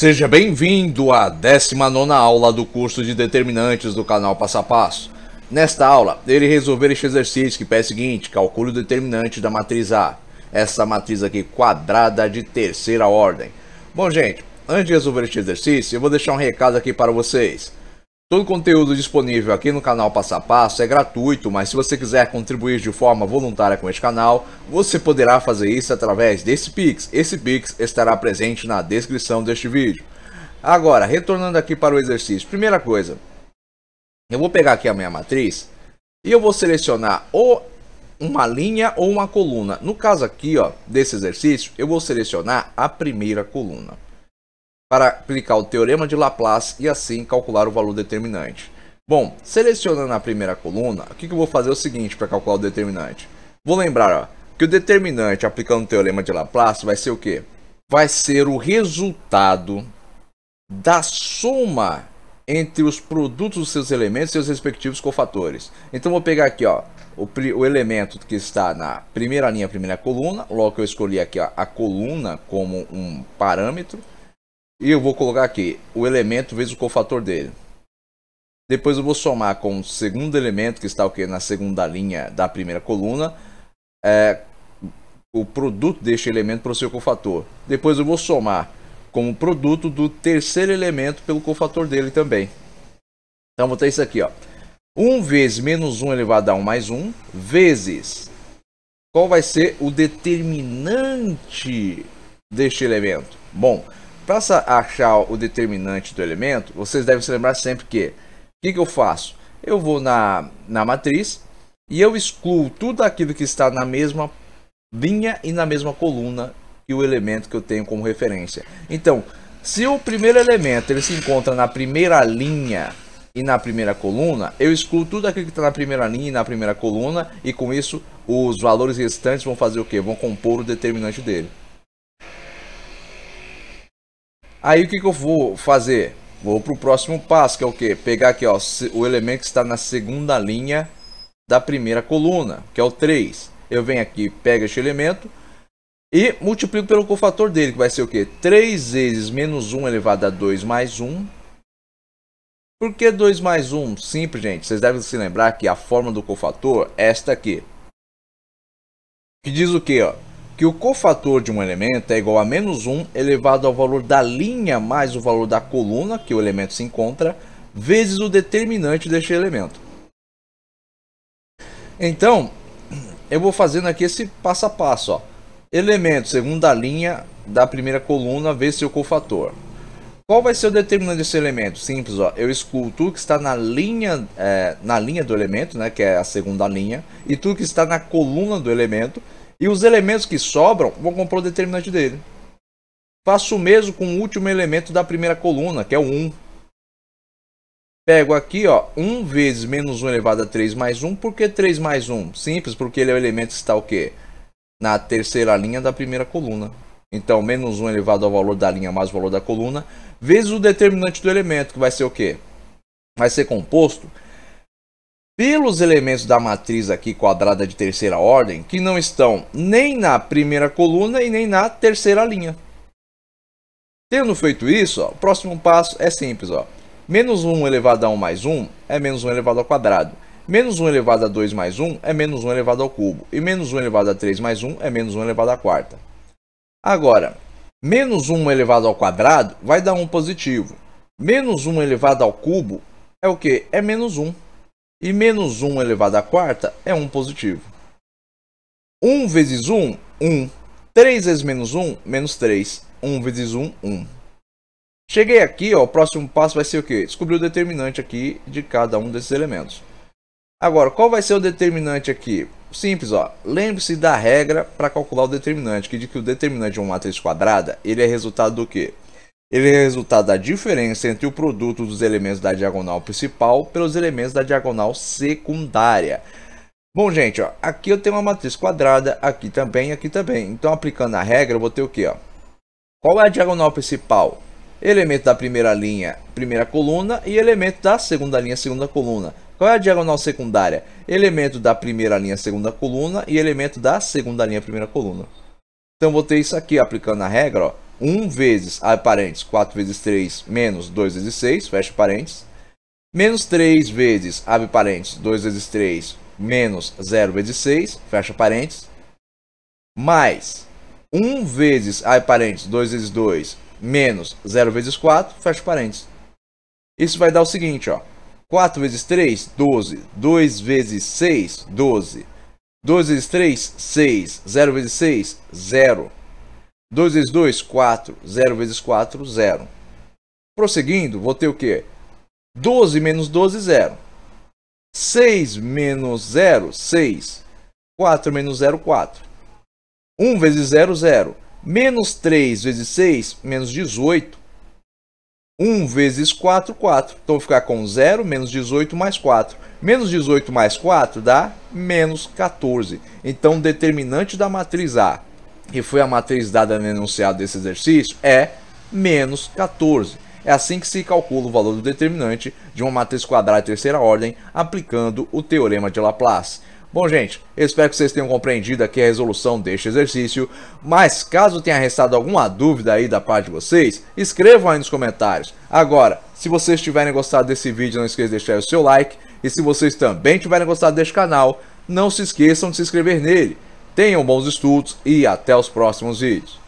Seja bem-vindo à 19 aula do curso de determinantes do canal Passo a Passo. Nesta aula, ele resolver este exercício que pede é o seguinte, calcule o determinante da matriz A. Essa matriz aqui quadrada de terceira ordem. Bom, gente, antes de resolver este exercício, eu vou deixar um recado aqui para vocês. Todo o conteúdo disponível aqui no canal Passo a Passo é gratuito, mas se você quiser contribuir de forma voluntária com este canal, você poderá fazer isso através desse Pix. Esse Pix estará presente na descrição deste vídeo. Agora, retornando aqui para o exercício, primeira coisa, eu vou pegar aqui a minha matriz e eu vou selecionar ou uma linha ou uma coluna. No caso aqui ó, desse exercício, eu vou selecionar a primeira coluna para aplicar o Teorema de Laplace e assim calcular o valor determinante. Bom, selecionando a primeira coluna, o que, eu vou fazer é o seguinte para calcular o determinante. Vou lembrar ó, que o determinante aplicando o Teorema de Laplace vai ser o quê? Vai ser o resultado da soma entre os produtos dos seus elementos e os respectivos cofatores. Então vou pegar aqui ó, o, o elemento que está na primeira linha, primeira coluna, logo eu escolhi aqui ó, a coluna como um parâmetro, e eu vou colocar aqui o elemento vezes o cofator dele. Depois eu vou somar com o segundo elemento, que está o que na segunda linha da primeira coluna, é, o produto deste elemento para o seu cofator. Depois eu vou somar com o produto do terceiro elemento pelo cofator dele também. Então vou ter isso aqui, ó. 1 vezes menos 1 elevado a 1 mais 1, vezes qual vai ser o determinante deste elemento? Bom, para achar o determinante do elemento, vocês devem se lembrar sempre que o que, que, eu faço? Eu vou na, na matriz e eu excluo tudo aquilo que está na mesma linha e na mesma coluna que o elemento que eu tenho como referência. Então, se o primeiro elemento ele se encontra na primeira linha e na primeira coluna, eu excluo tudo aquilo que está na primeira linha e na primeira coluna, e com isso os valores restantes vão fazer o que? Vão compor o determinante dele. Aí o que, que eu vou fazer? Vou para o próximo passo, que é o que? Pegar aqui ó, o elemento que está na segunda linha da primeira coluna, que é o 3. Eu venho aqui, pego este elemento e multiplico pelo cofator dele, que vai ser o que? 3 vezes menos 1 elevado a 2 mais 1. Por que 2 mais 1? Simples, gente. Vocês devem se lembrar que a forma do cofator é esta aqui. Que diz o que? Ó? que o cofator de um elemento é igual a menos 1 elevado ao valor da linha mais o valor da coluna que o elemento se encontra, vezes o determinante deste elemento. Então, eu vou fazendo aqui esse passo a passo. Ó. Elemento segunda linha da primeira coluna vezes seu cofator. Qual vai ser o determinante desse elemento? Simples, ó. eu excluo tudo que está na linha, é, na linha do elemento, né, que é a segunda linha, e tudo que está na coluna do elemento, e os elementos que sobram vão compor o determinante dele. Faço o mesmo com o último elemento da primeira coluna, que é o 1. Pego aqui, ó, 1 vezes menos 1 elevado a 3 mais 1. Por que 3 mais 1? Simples, porque ele é o elemento que está o quê? Na terceira linha da primeira coluna. Então, menos 1 elevado ao valor da linha mais o valor da coluna, vezes o determinante do elemento, que vai ser o quê? Vai ser composto pelos elementos da matriz aqui quadrada de terceira ordem, que não estão nem na primeira coluna e nem na terceira linha. Tendo feito isso, ó, o próximo passo é simples. Ó. Menos 1 elevado a 1 mais 1 é menos 1 elevado ao quadrado. Menos 1 elevado a 2 mais 1 é menos 1 elevado ao cubo. E menos 1 elevado a 3 mais 1 é menos 1 elevado à quarta. Agora, menos 1 elevado ao quadrado vai dar 1 positivo. Menos 1 elevado ao cubo é o quê? É menos 1 e menos 1 elevado à quarta é 1 positivo. 1 vezes 1, 1. 3 vezes menos 1, menos 3. 1 vezes 1, 1. Cheguei aqui, ó, o próximo passo vai ser o quê? Descobrir o determinante aqui de cada um desses elementos. Agora, qual vai ser o determinante aqui? Simples, Lembre-se da regra para calcular o determinante, que diz que o determinante de uma matriz quadrada, ele é resultado do quê? Ele é resultado da diferença entre o produto dos elementos da diagonal principal pelos elementos da diagonal secundária. Bom, gente, ó, aqui eu tenho uma matriz quadrada, aqui também, aqui também. Então, aplicando a regra, eu vou ter o quê? Ó? Qual é a diagonal principal? Elemento da primeira linha, primeira coluna, e elemento da segunda linha, segunda coluna. Qual é a diagonal secundária? Elemento da primeira linha, segunda coluna, e elemento da segunda linha, primeira coluna. Então, vou ter isso aqui, aplicando a regra, ó. 1 vezes, abre parênteses, 4 vezes 3, menos 2 vezes 6, fecha parênteses. Menos 3 vezes, abre parênteses, 2 vezes 3, menos 0 vezes 6, fecha parênteses. Mais 1 vezes, abre parênteses, 2 vezes 2, menos 0 vezes 4, fecha parênteses. Isso vai dar o seguinte, ó. 4 vezes 3, 12. 2 vezes 6, 12. 2 vezes 3, 6. 0 vezes 6, 0. 2 vezes 2, 4. 0 vezes 4, 0. Prosseguindo, vou ter o quê? 12 menos 12, 0. 6 menos 0, 6. 4 menos 0, 4. 1 vezes 0, 0. Menos 3 vezes 6, menos 18. 1 vezes 4, 4. Então, vou ficar com 0, menos 18, mais 4. Menos 18 mais 4 dá menos 14. Então, determinante da matriz A que foi a matriz dada no enunciado desse exercício, é menos 14. É assim que se calcula o valor do determinante de uma matriz quadrada de terceira ordem aplicando o Teorema de Laplace. Bom, gente, espero que vocês tenham compreendido aqui a resolução deste exercício, mas caso tenha restado alguma dúvida aí da parte de vocês, escrevam aí nos comentários. Agora, se vocês tiverem gostado desse vídeo, não esqueça de deixar o seu like, e se vocês também tiverem gostado deste canal, não se esqueçam de se inscrever nele. Tenham bons estudos e até os próximos vídeos.